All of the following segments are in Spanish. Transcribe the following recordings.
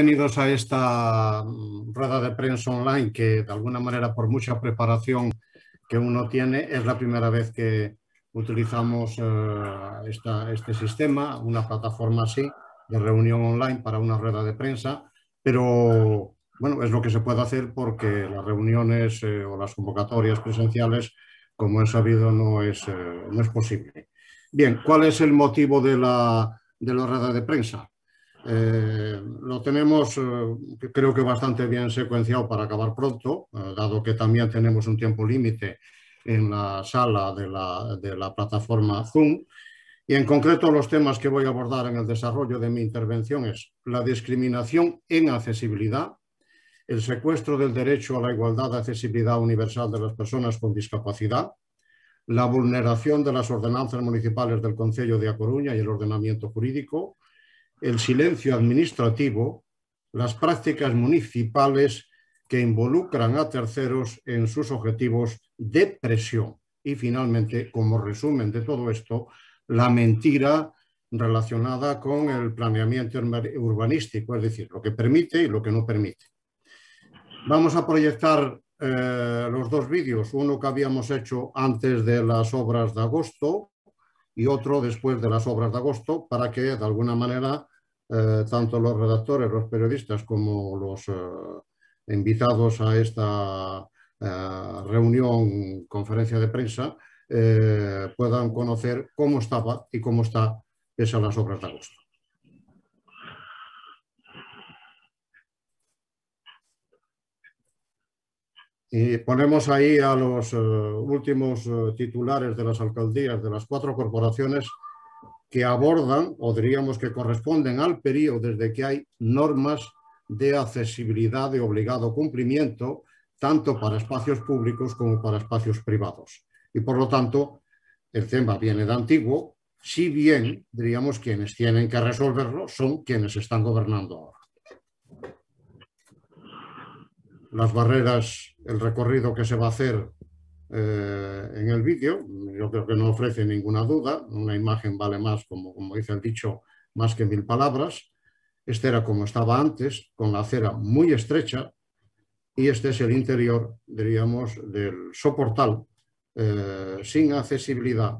Bienvenidos a esta mm, rueda de prensa online que de alguna manera por mucha preparación que uno tiene es la primera vez que utilizamos eh, este sistema, una plataforma así de reunión online para una rueda de prensa, pero bueno, es lo que se puede hacer porque las reuniones eh, o las convocatorias presenciales, como he sabido, no es, eh, no es posible. Bien, ¿cuál es el motivo de la, de la rueda de prensa? Eh, lo tenemos, eh, creo que bastante bien secuenciado para acabar pronto, eh, dado que también tenemos un tiempo límite en la sala de la, plataforma Zoom. Y en concreto los temas que voy a abordar en el desarrollo de mi intervención es la discriminación en accesibilidad, el secuestro del derecho a la igualdad de accesibilidad universal de las personas con discapacidad, la vulneración de las ordenanzas municipales del Consejo de A Coruña y el ordenamiento jurídico, el silencio administrativo, las prácticas municipales que involucran a terceros en sus objetivos de presión. Y finalmente, como resumen de todo esto, la mentira relacionada con el planeamiento urbanístico, es decir, lo que permite y lo que no permite. Vamos a proyectar eh, los dos vídeos, uno que habíamos hecho antes de las obras de agosto y otro después de las obras de agosto, para que de alguna manera eh, tanto los redactores, los periodistas como los eh, invitados a esta eh, reunión, conferencia de prensa, puedan conocer cómo estaba y cómo está esa las obras de agosto. Y ponemos ahí a los últimos titulares de las alcaldías de las cuatro corporaciones que abordan o diríamos que corresponden al periodo desde que hay normas de accesibilidad de obligado cumplimiento, tanto para espacios públicos como para espacios privados. Y por lo tanto, el tema viene de antiguo, si bien, diríamos, quienes tienen que resolverlo son quienes están gobernando ahora. Las barreras, el recorrido que se va a hacer eh, en el vídeo. Yo creo que no ofrece ninguna duda. Una imagen vale más, como, como dice el dicho, más que mil palabras. Este era como estaba antes, con la acera muy estrecha. Y este es el interior, diríamos, del soportal, eh, sin accesibilidad.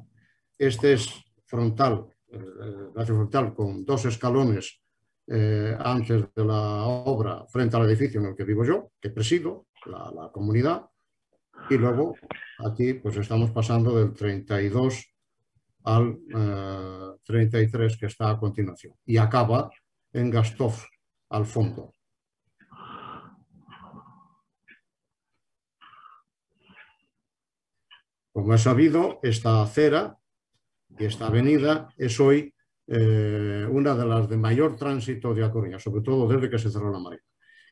Este es frontal, eh, frontal con dos escalones antes de la obra frente al edificio en el que vivo yo, que presido, la, la comunidad. Y luego aquí pues estamos pasando del 32 al 33 eh, que está a continuación y acaba en Gastov al fondo. Como he sabido, esta acera y esta avenida es hoy eh, una de las de mayor tránsito de Acoria, sobre todo desde que se cerró la marina.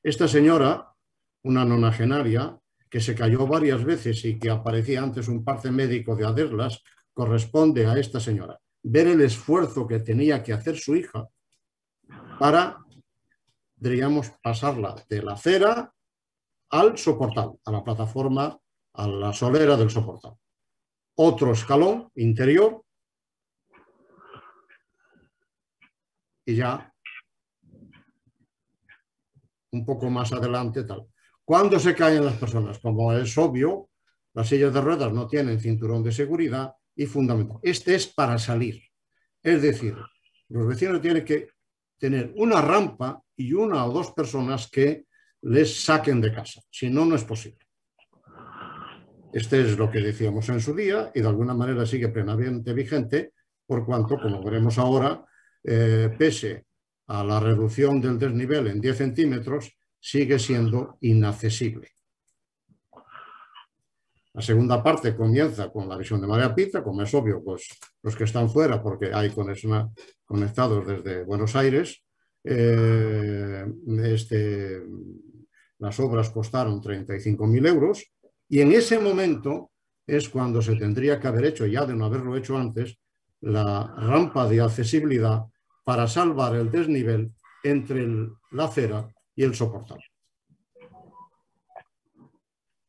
Esta señora, una nonagenaria, que se cayó varias veces y que aparecía antes un parte médico de Aderlas, corresponde a esta señora. Ver el esfuerzo que tenía que hacer su hija para, diríamos, pasarla de la acera al soportal, a la plataforma, a la solera del soportal. Otro escalón interior y ya un poco más adelante tal. ¿Cuándo se caen las personas? Como es obvio, las sillas de ruedas no tienen cinturón de seguridad y fundamental. Este es para salir. Es decir, los vecinos tienen que tener una rampa y una o dos personas que les saquen de casa. Si no, no es posible. Este es lo que decíamos en su día y de alguna manera sigue plenamente vigente, por cuanto, como veremos ahora, eh, pese a la reducción del desnivel en 10 centímetros, sigue siendo inaccesible. La segunda parte comienza con la visión de María Pita, como es obvio, pues los que están fuera, porque hay conectados desde Buenos Aires. Eh, este, las obras costaron 35.000 euros y en ese momento es cuando se tendría que haber hecho, ya de no haberlo hecho antes, la rampa de accesibilidad para salvar el desnivel entre la acera y el soportal.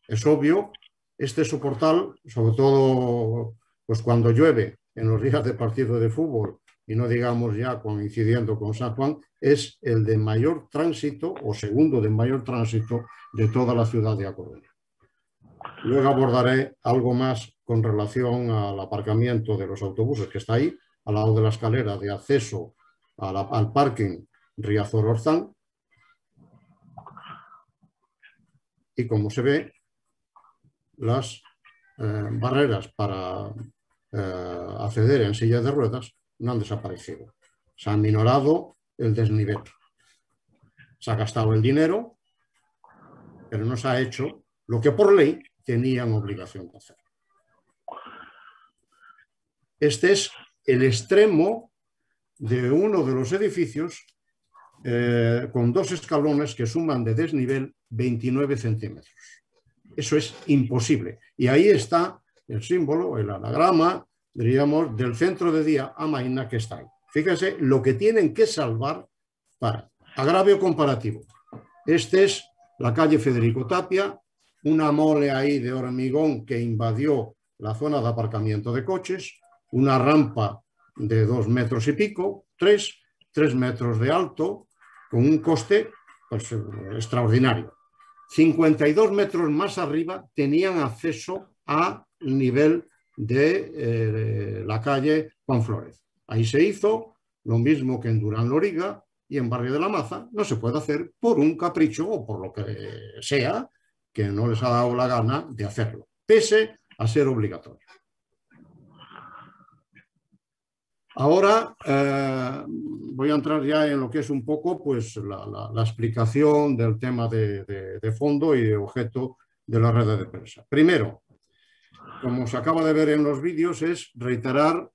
Es obvio, este soportal, sobre todo pues cuando llueve en los días de partido de fútbol y no digamos ya coincidiendo con San Juan, es el de mayor tránsito o segundo de mayor tránsito de toda la ciudad de A Luego abordaré algo más con relación al aparcamiento de los autobuses que está ahí, al lado de la escalera de acceso al parking Riazor Orzán, y como se ve, las eh, barreras para eh, acceder en sillas de ruedas no han desaparecido. Se ha minorado el desnivel. Se ha gastado el dinero, pero no se ha hecho lo que por ley tenían obligación de hacer. Este es el extremo de uno de los edificios eh, con dos escalones que suman de desnivel 29 centímetros. Eso es imposible. Y ahí está el símbolo, el anagrama, diríamos, del centro de día a Maina que está ahí. Fíjense lo que tienen que salvar para agravio comparativo. Este es la calle Federico Tapia, una mole ahí de hormigón que invadió la zona de aparcamiento de coches, una rampa de dos metros y pico, tres, tres metros de alto, con un coste pues, extraordinario. 52 metros más arriba tenían acceso al nivel de eh, la calle Juan Flores. Ahí se hizo lo mismo que en Durán Loriga y en Barrio de la Maza, no se puede hacer por un capricho o por lo que sea que no les ha dado la gana de hacerlo, pese a ser obligatorio. Ahora eh, voy a entrar ya en lo que es un poco pues, la, explicación del tema de, fondo y objeto de la red de prensa. Primero, como se acaba de ver en los vídeos, es reiterar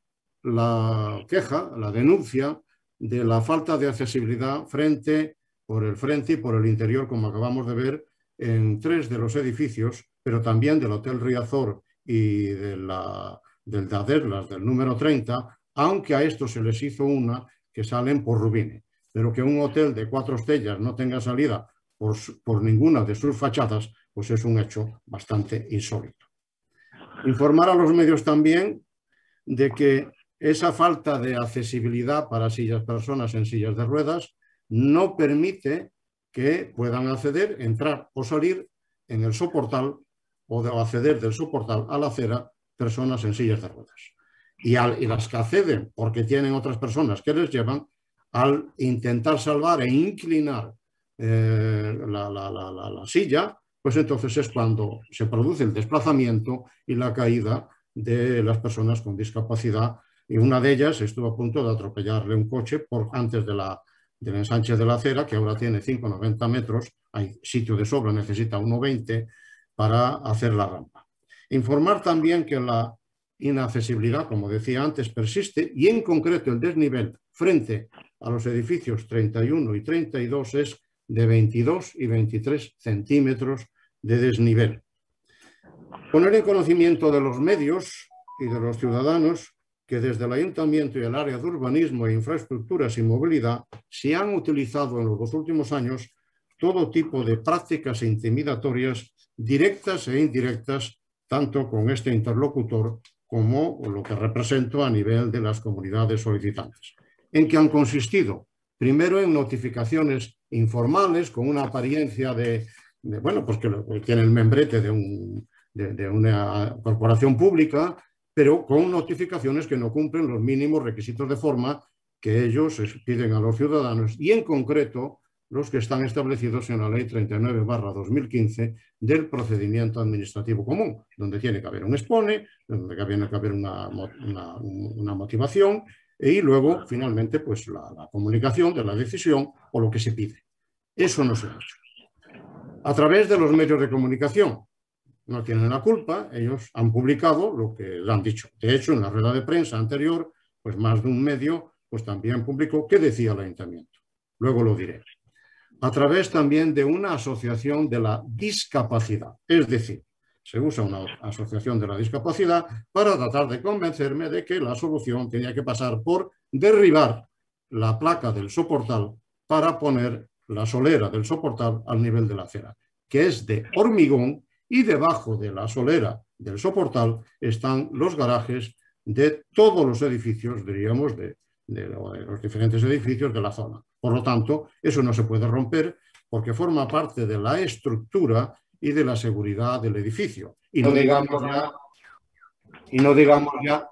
la queja, la denuncia de la falta de accesibilidad frente, por el frente y por el interior, como acabamos de ver en tres de los edificios, pero también del Hotel Riazor y de la, del Daderlas, del número 30, aunque a esto se les hizo una que salen por Rubine. Pero que un hotel de cuatro estrellas no tenga salida por, ninguna de sus fachadas, pues es un hecho bastante insólito. Informar a los medios también de que esa falta de accesibilidad para sillas personas en sillas de ruedas no permite que puedan acceder, entrar o salir en el soportal o acceder del soportal a la acera personas en sillas de ruedas y, las que acceden porque tienen otras personas que les llevan, al intentar salvar e inclinar eh, la, silla, pues entonces es cuando se produce el desplazamiento y la caída de las personas con discapacidad. Y una de ellas estuvo a punto de atropellarle un coche por, antes de la, del ensanche de la acera, que ahora tiene 5,90 metros, hay sitio de sobra, necesita 1,20 para hacer la rampa. Informar también que la inaccesibilidad, como decía antes, persiste y en concreto el desnivel frente a los edificios 31 y 32 es de 22 y 23 centímetros de desnivel. Poner en conocimiento de los medios y de los ciudadanos que desde el Ayuntamiento y el área de urbanismo e infraestructuras y movilidad se han utilizado en los últimos años todo tipo de prácticas intimidatorias directas e indirectas, tanto con este interlocutor como lo que represento a nivel de las comunidades solicitantes, en que han consistido primero en notificaciones informales con una apariencia de, bueno, pues que tiene el membrete de, de una corporación pública, pero con notificaciones que no cumplen los mínimos requisitos de forma que ellos piden a los ciudadanos y en concreto los que están establecidos en la Ley 39-2015 del procedimiento administrativo común, donde tiene que haber un expone, donde tiene que haber una, motivación e, y luego, finalmente, pues la, comunicación de la decisión o lo que se pide. Eso no se ha hecho. A través de los medios de comunicación, no tienen la culpa, ellos han publicado lo que han dicho. De hecho, en la rueda de prensa anterior, pues más de un medio, pues también publicó qué decía el ayuntamiento. Luego lo diré a través también de una asociación de la discapacidad. Es decir, se usa una asociación de la discapacidad para tratar de convencerme de que la solución tenía que pasar por derribar la placa del soportal para poner la solera del soportal al nivel de la acera, que es de hormigón y debajo de la solera del soportal están los garajes de todos los edificios, diríamos, de de los diferentes edificios de la zona. Por lo tanto, eso no se puede romper porque forma parte de la estructura y de la seguridad del edificio. Y no, digamos ya, y no digamos ya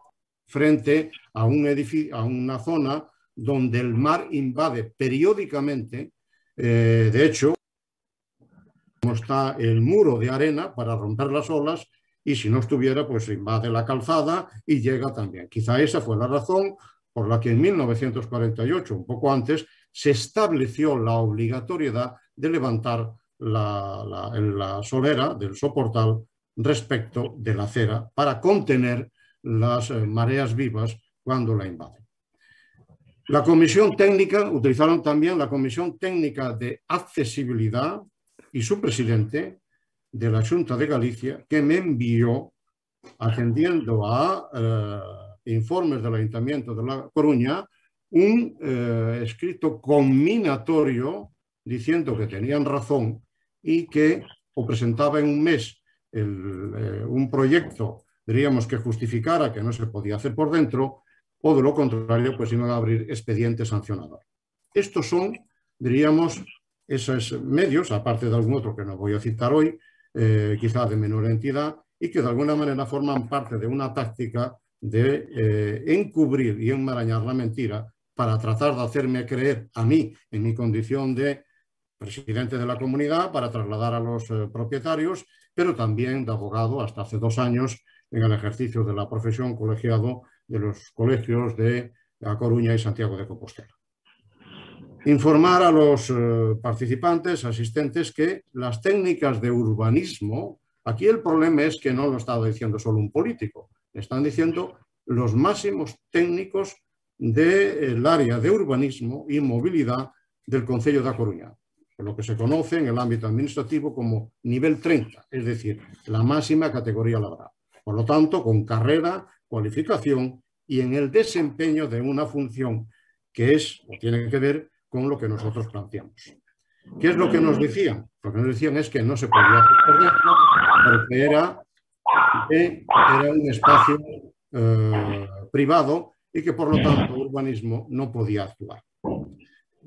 frente a, un a una zona donde el mar invade periódicamente, eh, de hecho, como está el muro de arena para romper las olas, y si no estuviera, pues invade la calzada y llega también. Quizá esa fue la razón por la que en 1948, un poco antes, se estableció la obligatoriedad de levantar la, solera del soportal respecto de la acera para contener las eh, mareas vivas cuando la invaden. La comisión técnica, utilizaron también la comisión técnica de accesibilidad y su presidente de la Junta de Galicia, que me envió, atendiendo a eh, informes del Ayuntamiento de La Coruña un eh, escrito combinatorio diciendo que tenían razón y que o presentaba en un mes eh, un proyecto, diríamos, que justificara que no se podía hacer por dentro, o de lo contrario, pues iban a abrir expediente sancionador. Estos son, diríamos, esos medios, aparte de algún otro que no voy a citar hoy, eh, quizá de menor entidad, y que de alguna manera forman parte de una táctica de eh, encubrir y enmarañar la mentira para tratar de hacerme creer a mí en mi condición de presidente de la comunidad, para trasladar a los eh, propietarios, pero también de abogado hasta hace dos años en el ejercicio de la profesión colegiado de los colegios de La Coruña y Santiago de Compostela. Informar a los eh, participantes, asistentes, que las técnicas de urbanismo, aquí el problema es que no lo estaba diciendo solo un político, están diciendo los máximos técnicos del área de urbanismo y movilidad del Consejo de Coruña, lo que se conoce en el ámbito administrativo como nivel 30, es decir, la máxima categoría laboral. Por lo tanto, con carrera, cualificación y en el desempeño de una función que es o tiene que ver con lo que nosotros planteamos. ¿Qué es lo que nos decían? Lo que nos decían es que no se podía hacer porque era era un espacio eh, privado y que por lo tanto el urbanismo no podía actuar.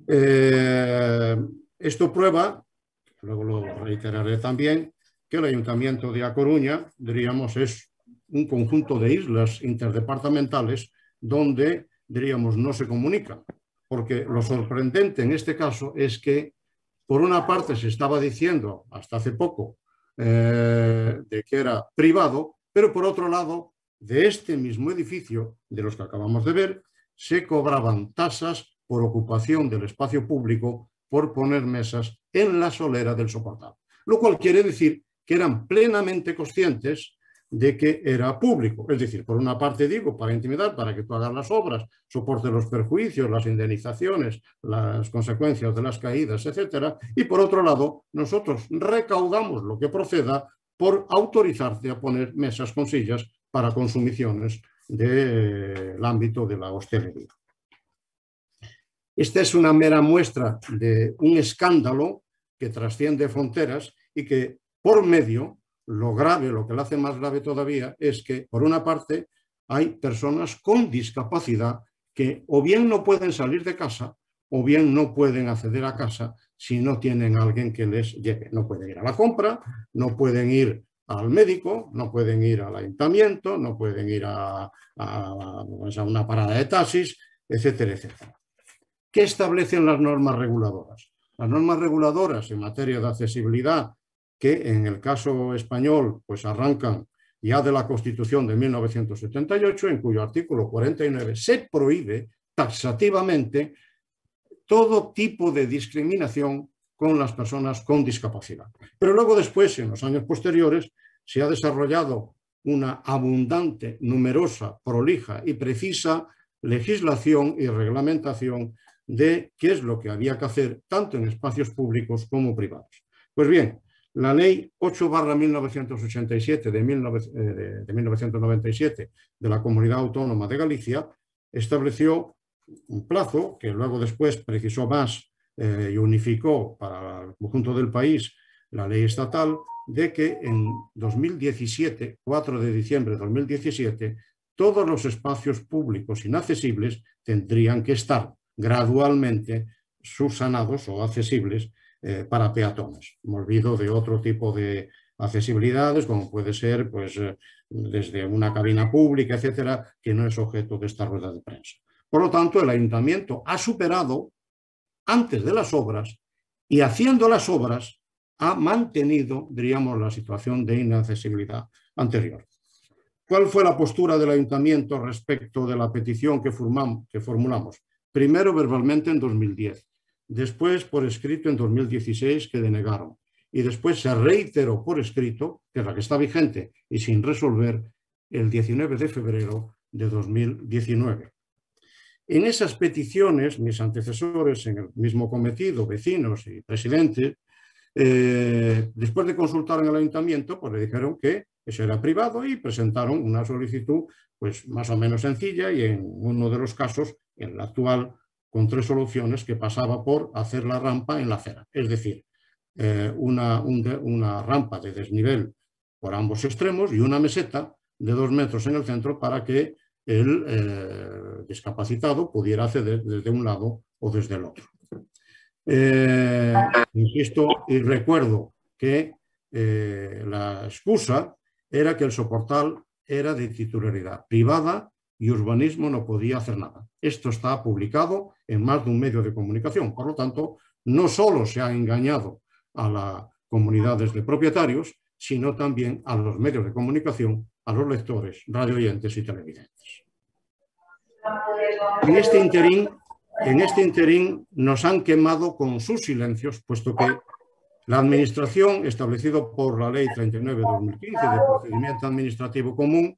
Eh, esto prueba, luego lo reiteraré también, que el Ayuntamiento de A Coruña, diríamos, es un conjunto de islas interdepartamentales donde, diríamos, no se comunica. Porque lo sorprendente en este caso es que, por una parte, se estaba diciendo hasta hace poco eh, de que era privado, pero por otro lado, de este mismo edificio, de los que acabamos de ver, se cobraban tasas por ocupación del espacio público por poner mesas en la solera del soportado. Lo cual quiere decir que eran plenamente conscientes de que era público. Es decir, por una parte digo, para intimidar, para que tú hagas las obras, soporte los perjuicios, las indemnizaciones, las consecuencias de las caídas, etc. Y por otro lado, nosotros recaudamos lo que proceda por autorizarte a poner mesas con sillas para consumiciones del eh, ámbito de la hostelería. Esta es una mera muestra de un escándalo que trasciende fronteras y que por medio, lo grave, lo que la hace más grave todavía, es que por una parte hay personas con discapacidad que o bien no pueden salir de casa o bien no pueden acceder a casa si no tienen a alguien que les lleve. No pueden ir a la compra, no pueden ir al médico, no pueden ir al ayuntamiento, no pueden ir a, a, pues, a una parada de taxis, etcétera, etcétera. ¿Qué establecen las normas reguladoras? Las normas reguladoras en materia de accesibilidad, que en el caso español pues arrancan ya de la Constitución de 1978, en cuyo artículo 49 se prohíbe taxativamente todo tipo de discriminación con las personas con discapacidad. Pero luego después, en los años posteriores, se ha desarrollado una abundante, numerosa, prolija y precisa legislación y reglamentación de qué es lo que había que hacer tanto en espacios públicos como privados. Pues bien, la ley 8 1987 eh, de, de 1997 de la Comunidad Autónoma de Galicia estableció un plazo que luego después precisó más eh, y unificó para el conjunto del país la ley estatal de que en 2017, 4 de diciembre de 2017, todos los espacios públicos inaccesibles tendrían que estar gradualmente subsanados o accesibles eh, para peatones. Me olvido de otro tipo de accesibilidades, como puede ser pues, eh, desde una cabina pública, etcétera, que no es objeto de esta rueda de prensa. Por lo tanto, el ayuntamiento ha superado antes de las obras y haciendo las obras ha mantenido, diríamos, la situación de inaccesibilidad anterior. ¿Cuál fue la postura del ayuntamiento respecto de la petición que, formulamos? Primero verbalmente en 2010, después por escrito en 2016 que denegaron y después se reiteró por escrito, que es la que está vigente y sin resolver, el 19 de febrero de 2019. En esas peticiones, mis antecesores en el mismo cometido, vecinos y presidentes, eh, después de consultar en el ayuntamiento, pues le dijeron que eso era privado y presentaron una solicitud pues más o menos sencilla y en uno de los casos, en el actual, con tres soluciones que pasaba por hacer la rampa en la acera. Es decir, eh, una, rampa de desnivel por ambos extremos y una meseta de dos metros en el centro para que el, eh, discapacitado pudiera acceder desde un lado o desde el otro. Eh, insisto y recuerdo que eh, la excusa era que el soportal era de titularidad privada y urbanismo no podía hacer nada. Esto está publicado en más de un medio de comunicación. Por lo tanto, no solo se ha engañado a las comunidades de propietarios, sino también a los medios de comunicación, a los lectores, radioyentes y televidentes. En este interín, en este interín nos han quemado con sus silencios, puesto que la Administración, establecido por la Ley 39-2015 de Procedimiento Administrativo Común,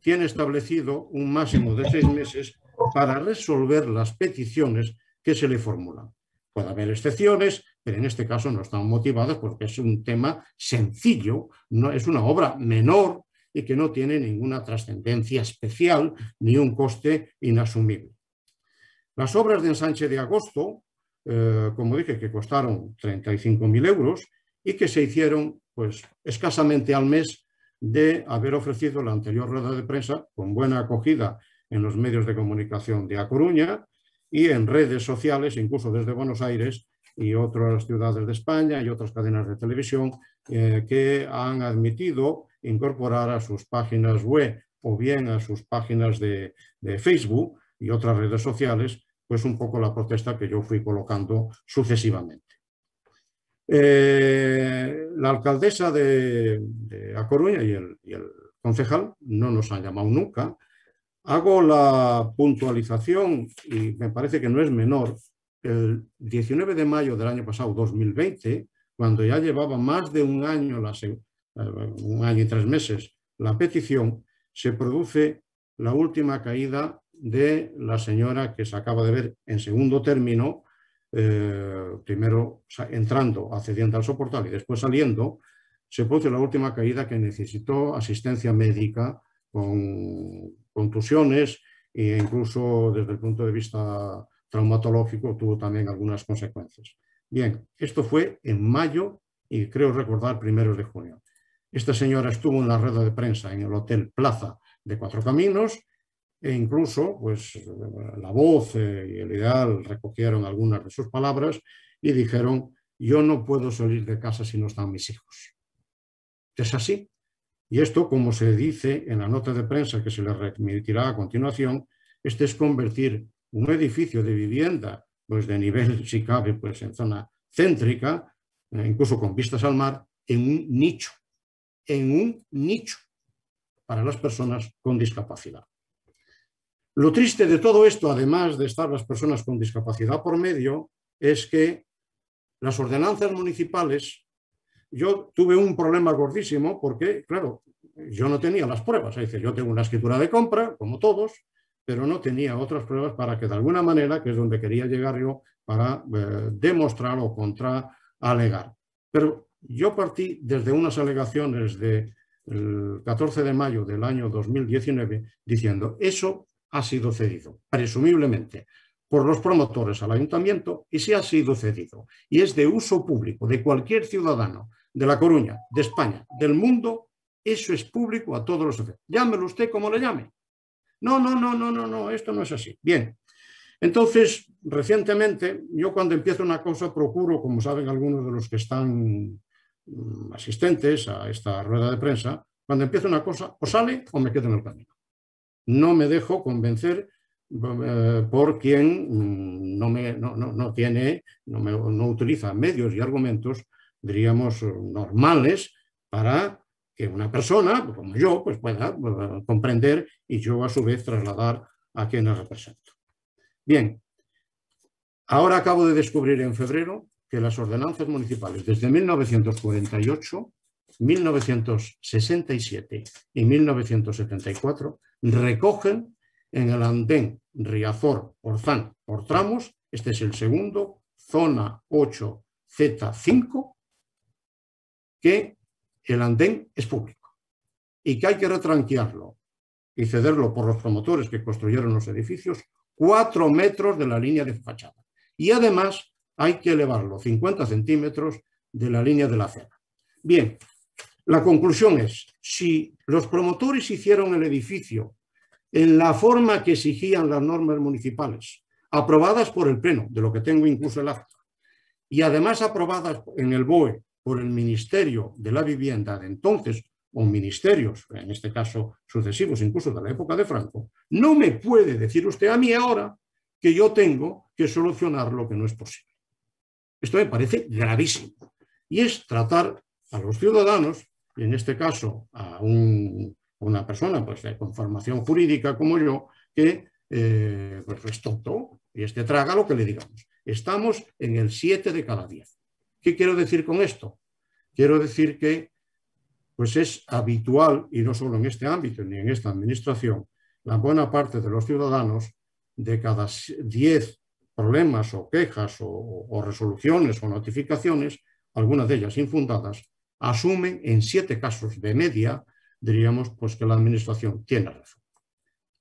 tiene establecido un máximo de seis meses para resolver las peticiones que se le formulan. Puede haber excepciones, pero en este caso no están motivadas porque es un tema sencillo, no, es una obra menor y que no tiene ninguna trascendencia especial ni un coste inasumible. Las obras de ensanche de agosto, eh, como dije, que costaron 35.000 euros y que se hicieron pues, escasamente al mes de haber ofrecido la anterior rueda de prensa con buena acogida en los medios de comunicación de A Coruña y en redes sociales, incluso desde Buenos Aires y otras ciudades de España y otras cadenas de televisión eh, que han admitido incorporar a sus páginas web o bien a sus páginas de, Facebook y otras redes sociales, pues un poco la protesta que yo fui colocando sucesivamente. Eh, la alcaldesa de, A Coruña y el, y el, concejal no nos han llamado nunca. Hago la puntualización y me parece que no es menor. El 19 de mayo del año pasado, 2020, cuando ya llevaba más de un año la, eh, un año y tres meses, la petición, se produce la última caída de la señora que se acaba de ver en segundo término, eh, primero entrando, accediendo al soportal y después saliendo, se produce la última caída que necesitó asistencia médica con contusiones e incluso desde el punto de vista traumatológico tuvo también algunas consecuencias. Bien, esto fue en mayo y creo recordar primeros de junio. Esta señora estuvo en la rueda de prensa en el Hotel Plaza de Cuatro Caminos e incluso pues, la voz eh, y el ideal recogieron algunas de sus palabras y dijeron, yo no puedo salir de casa si no están mis hijos. Es así. Y esto, como se dice en la nota de prensa que se le remitirá a continuación, este es convertir un edificio de vivienda pues de nivel, si cabe, pues en zona céntrica, eh, incluso con vistas al mar, en un nicho en un nicho para las personas con discapacidad. Lo triste de todo esto, además de estar las personas con discapacidad por medio, es que las ordenanzas municipales, yo tuve un problema gordísimo porque, claro, yo no tenía las pruebas, es decir, yo tengo una escritura de compra, como todos, pero no tenía otras pruebas para que de alguna manera, que es donde quería llegar yo, para eh, demostrar o alegar Pero yo partí desde unas alegaciones del de 14 de mayo del año 2019 diciendo eso ha sido cedido, presumiblemente, por los promotores al ayuntamiento y si ha sido cedido y es de uso público de cualquier ciudadano de La Coruña, de España, del mundo, eso es público a todos los efectos. Llámelo usted como le llame. No, no, no, no, no, no, esto no es así. Bien. Entonces, recientemente, yo cuando empiezo una cosa procuro, como saben algunos de los que están Mm, asistentes a esta rueda de prensa, cuando empieza una cosa, o sale o me quedo en el camino. No me dejo convencer eh, por quien mm, no, me, no, no, no tiene, me, no, utiliza medios y argumentos, diríamos, normales para que una persona, como yo, pues pueda eh, comprender y yo a su vez trasladar a quien la represento. Bien, ahora acabo de descubrir en febrero que las ordenanzas municipales desde 1948, 1967 y 1974 recogen en el andén Riazor, Orzán, por tramos, este es el segundo, zona 8, Z5, que el andén es público y que hay que retranquearlo y cederlo por los promotores que construyeron los edificios cuatro metros de la línea de fachada. Y además hay que elevarlo 50 centímetros de la línea de la acera. Bien, la conclusión es, si los promotores hicieron el edificio en la forma que exigían las normas municipales, aprobadas por el Pleno, de lo que tengo incluso el acta, y además aprobadas en el BOE por el Ministerio de la Vivienda de entonces, o ministerios, en este caso sucesivos, incluso de la época de Franco, no me puede decir usted a mí ahora que yo tengo que solucionar lo que no es posible. Esto me parece gravísimo. Y es tratar a los ciudadanos, y en este caso a una persona pues, con formación jurídica como yo, que eh, pues, y este traga lo que le digamos. Estamos en el 7 de cada 10. ¿Qué quiero decir con esto? Quiero decir que pues es habitual, y no solo en este ámbito ni en esta administración, la buena parte de los ciudadanos, de cada 10 problemas o quejas o, resoluciones o notificaciones, algunas de ellas infundadas, asumen en siete casos de media, diríamos, pues que la administración tiene razón.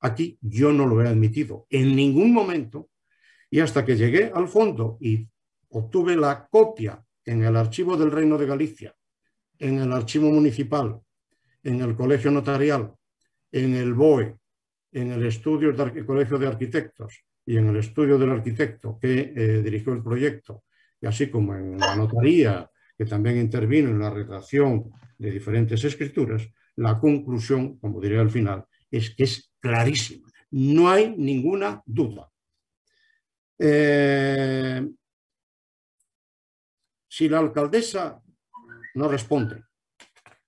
Aquí yo no lo he admitido en ningún momento y hasta que llegué al fondo y obtuve la copia en el archivo del Reino de Galicia, en el archivo municipal, en el colegio notarial, en el BOE, en el estudio del Colegio de Arquitectos, y en el estudio del arquitecto que eh, dirigió el proyecto, y así como en la notaría, que también intervino en la redacción de diferentes escrituras, la conclusión, como diré al final, es que es clarísima. No hay ninguna duda. Eh, si la alcaldesa no responde,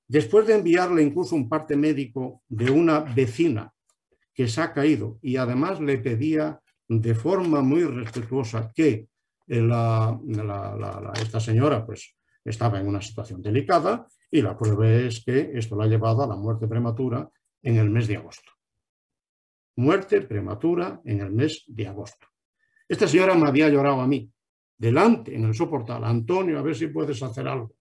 después de enviarle incluso un parte médico de una vecina que se ha caído y además le pedía de forma muy respetuosa que eh, esta señora pues, estaba en una situación delicada y la prueba es que esto la ha llevado a la muerte prematura en el mes de agosto. Muerte prematura en el mes de agosto. Esta señora me había llorado a mí, delante, en el soportal, Antonio, a ver si puedes hacer algo.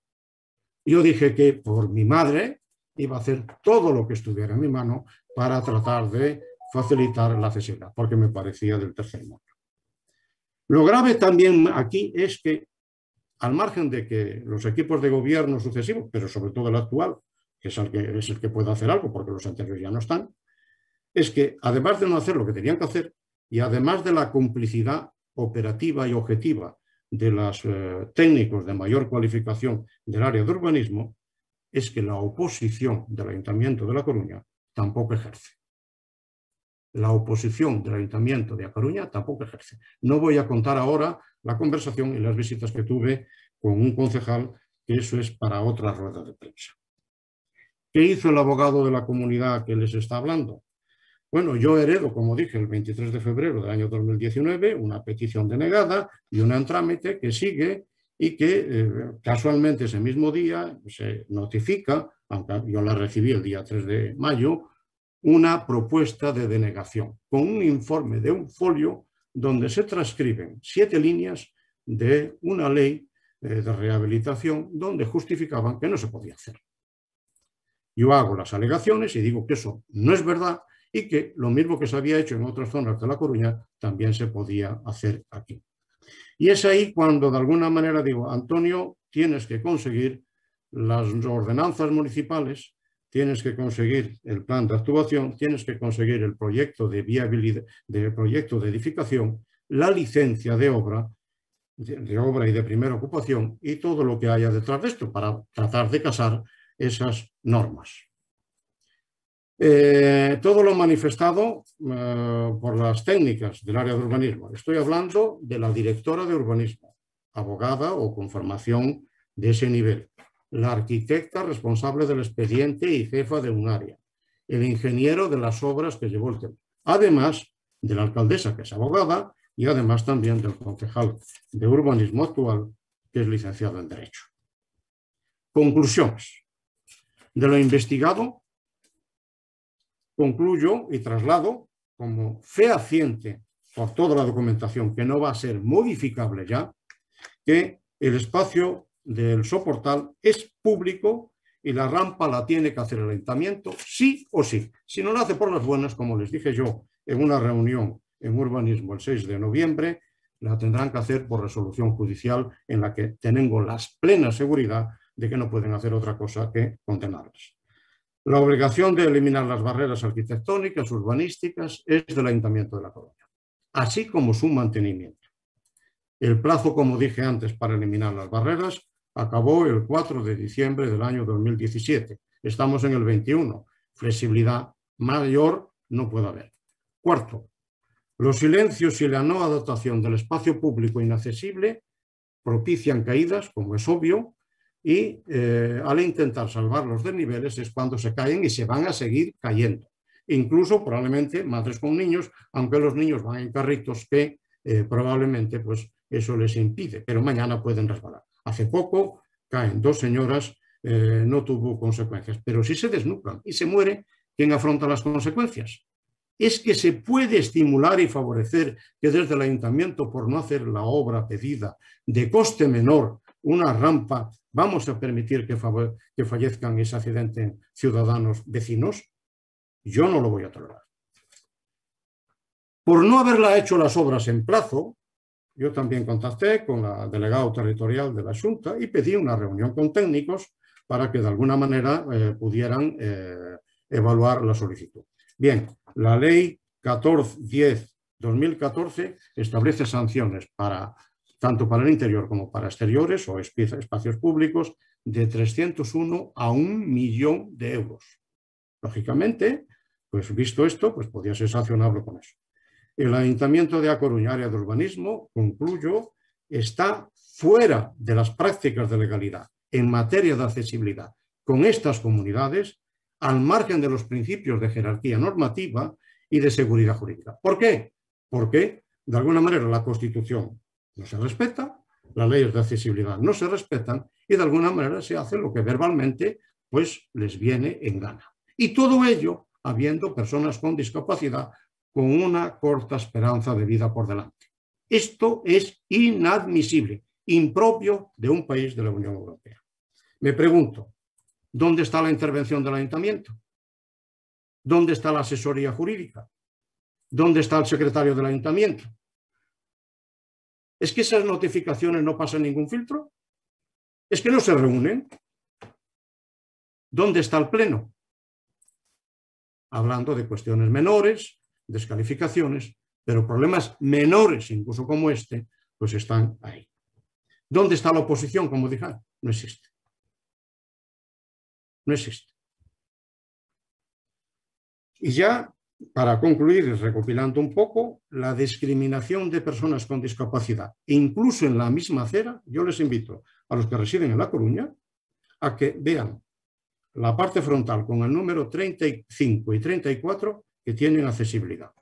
Yo dije que por mi madre iba a hacer todo lo que estuviera en mi mano para tratar de facilitar la accesibilidad, porque me parecía del tercer mundo. Lo grave también aquí es que, al margen de que los equipos de gobierno sucesivos, pero sobre todo el actual, que es el que, es el que puede hacer algo, porque los anteriores ya no están, es que, además de no hacer lo que tenían que hacer, y además de la complicidad operativa y objetiva de los eh, técnicos de mayor cualificación del área de urbanismo, es que la oposición del Ayuntamiento de La Coruña tampoco ejerce la oposición del Ayuntamiento de A tampoco ejerce. No voy a contar ahora la conversación y las visitas que tuve con un concejal, que eso es para otra rueda de prensa. ¿Qué hizo el abogado de la comunidad que les está hablando? Bueno, yo heredo, como dije, el 23 de febrero del año 2019, una petición denegada y un entrámite que sigue y que eh, casualmente ese mismo día se notifica, aunque yo la recibí el día 3 de mayo, una propuesta de denegación, con un informe de un folio donde se transcriben siete líneas de una ley eh, de rehabilitación donde justificaban que no se podía hacer. Yo hago las alegaciones y digo que eso no es verdad y que lo mismo que se había hecho en otras zonas de La Coruña también se podía hacer aquí. Y es ahí cuando de alguna manera digo, Antonio, tienes que conseguir las ordenanzas municipales tienes que conseguir el plan de actuación, tienes que conseguir el proyecto de viabilidad, del proyecto de edificación, la licencia de obra, de, obra y de primera ocupación y todo lo que haya detrás de esto para tratar de casar esas normas. Eh, todo lo manifestado eh, por las técnicas del área de urbanismo. Estoy hablando de la directora de urbanismo, abogada o con formación de ese nivel la arquitecta responsable del expediente y jefa de un área, el ingeniero de las obras que llevó el tema, además de la alcaldesa, que es abogada, y además también del concejal de urbanismo actual, que es licenciado en Derecho. Conclusiones. De lo investigado, concluyo y traslado como fehaciente por toda la documentación que no va a ser modificable ya, que el espacio del soportal es público y la rampa la tiene que hacer el ayuntamiento sí o sí. Si no la hace por las buenas, como les dije yo en una reunión en urbanismo el 6 de noviembre, la tendrán que hacer por resolución judicial en la que tengo la plena seguridad de que no pueden hacer otra cosa que condenarlas. La obligación de eliminar las barreras arquitectónicas, urbanísticas, es del Ayuntamiento de la Colonia, así como su mantenimiento. El plazo, como dije antes, para eliminar las barreras acabó el 4 de diciembre del año 2017. Estamos en el 21. Flexibilidad mayor no puede haber. Cuarto, los silencios y la no adaptación del espacio público inaccesible propician caídas, como es obvio, y eh, al intentar salvarlos de niveles es cuando se caen y se van a seguir cayendo. Incluso probablemente madres con niños, aunque los niños van en carritos que eh, probablemente pues, eso les impide, pero mañana pueden resbalar. Hace poco caen dos señoras, eh, no tuvo consecuencias, pero si se desnucan y se muere, ¿quién afronta las consecuencias? Es que se puede estimular y favorecer que desde el ayuntamiento, por no hacer la obra pedida de coste menor, una rampa, vamos a permitir que, que fallezcan ese accidente ciudadanos vecinos. Yo no lo voy a tolerar. Por no haberla hecho las obras en plazo, yo también contacté con la delegada territorial de la Junta y pedí una reunión con técnicos para que de alguna manera eh, pudieran eh, evaluar la solicitud. Bien, la ley 14.10.2014 2014 establece sanciones para tanto para el interior como para exteriores o espacios públicos de 301 a un millón de euros. Lógicamente, pues visto esto, pues podría ser sancionable con eso el Ayuntamiento de A Coruña, área de urbanismo, concluyo, está fuera de las prácticas de legalidad en materia de accesibilidad con estas comunidades, al margen de los principios de jerarquía normativa y de seguridad jurídica. ¿Por qué? Porque, de alguna manera, la Constitución no se respeta, las leyes de accesibilidad no se respetan y, de alguna manera, se hace lo que verbalmente pues, les viene en gana. Y todo ello habiendo personas con discapacidad con una corta esperanza de vida por delante. Esto es inadmisible, impropio de un país de la Unión Europea. Me pregunto, ¿dónde está la intervención del ayuntamiento? ¿Dónde está la asesoría jurídica? ¿Dónde está el secretario del ayuntamiento? ¿Es que esas notificaciones no pasan ningún filtro? ¿Es que no se reúnen? ¿Dónde está el Pleno? Hablando de cuestiones menores, descalificaciones, pero problemas menores, incluso como este, pues están ahí. ¿Dónde está la oposición? Como dije, ah, no existe. No existe. Y ya, para concluir, recopilando un poco, la discriminación de personas con discapacidad, incluso en la misma acera, yo les invito a los que residen en La Coruña a que vean la parte frontal con el número 35 y 34 que tienen accesibilidad.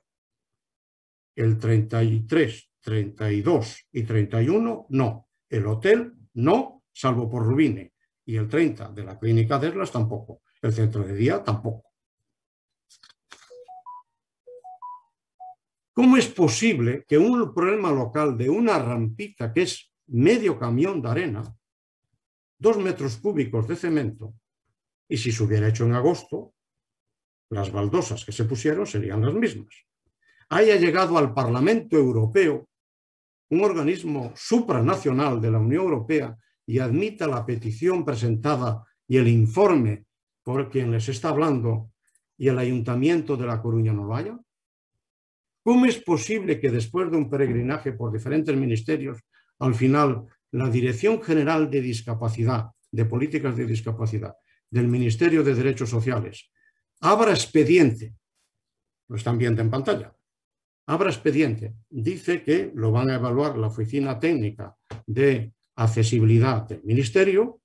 El 33, 32 y 31 no. El hotel no, salvo por Rubine. Y el 30 de la clínica de Erlas tampoco. El centro de día tampoco. ¿Cómo es posible que un problema local de una rampita que es medio camión de arena, dos metros cúbicos de cemento, y si se hubiera hecho en agosto, las baldosas que se pusieron serían las mismas. Haya llegado al Parlamento Europeo, un organismo supranacional de la Unión Europea, y admita la petición presentada y el informe por quien les está hablando y el Ayuntamiento de La Coruña no lo haya? ¿Cómo es posible que después de un peregrinaje por diferentes ministerios, al final la Dirección General de Discapacidad, de Políticas de Discapacidad, del Ministerio de Derechos Sociales, Abra expediente. Lo están viendo en pantalla. Abra expediente. Dice que lo van a evaluar la Oficina Técnica de Accesibilidad del Ministerio,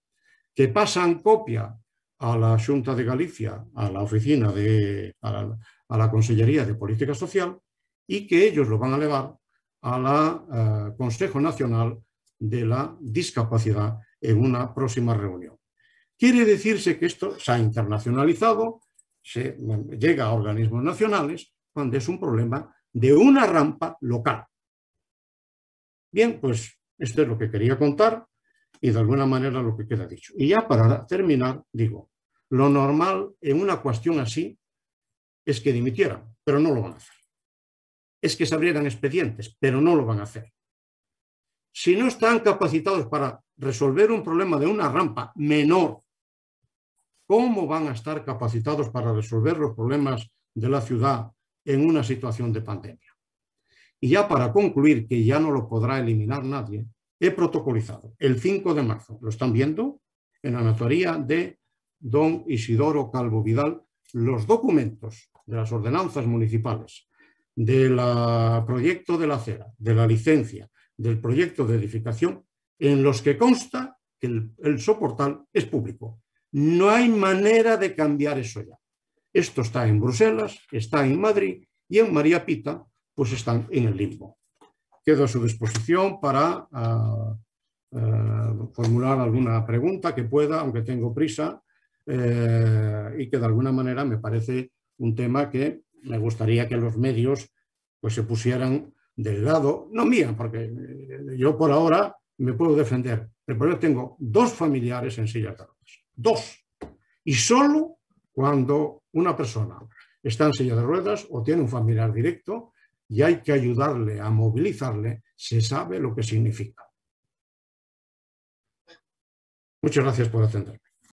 que pasan copia a la Junta de Galicia, a la Oficina de, a la, Consellería de Política Social y que ellos lo van a llevar al eh, Consejo Nacional de la Discapacidad en una próxima reunión. Quiere decirse que esto se ha internacionalizado, llega a organismos nacionales cuando es un problema de una rampa local. Bien, pues esto es lo que quería contar y de alguna manera lo que queda dicho. Y ya para terminar, digo, lo normal en una cuestión así es que dimitieran, pero no lo van a hacer. Es que se abrieran expedientes, pero no lo van a hacer. Si no están capacitados para resolver un problema de una rampa menor ¿Cómo van a estar capacitados para resolver los problemas de la ciudad en una situación de pandemia? Y ya para concluir, que ya no lo podrá eliminar nadie, he protocolizado el 5 de marzo, lo están viendo, en la notaría de don Isidoro Calvo Vidal, los documentos de las ordenanzas municipales, del proyecto de la acera, de la licencia, del proyecto de edificación, en los que consta que el, el soportal es público no hay manera de cambiar eso ya. Esto está en Bruselas, está en Madrid y en María Pita, pues están en el limbo. Quedo a su disposición para ah, ah, formular alguna pregunta que pueda, aunque tengo prisa, eh, y que de alguna manera me parece un tema que me gustaría que los medios pues, se pusieran del lado, no mía, porque eh, yo por ahora me puedo defender, pero tengo dos familiares en silla Dos. Y solo cuando una persona está en silla de ruedas o tiene un familiar directo y hay que ayudarle a movilizarle, se sabe lo que significa. Muchas gracias por atenderme.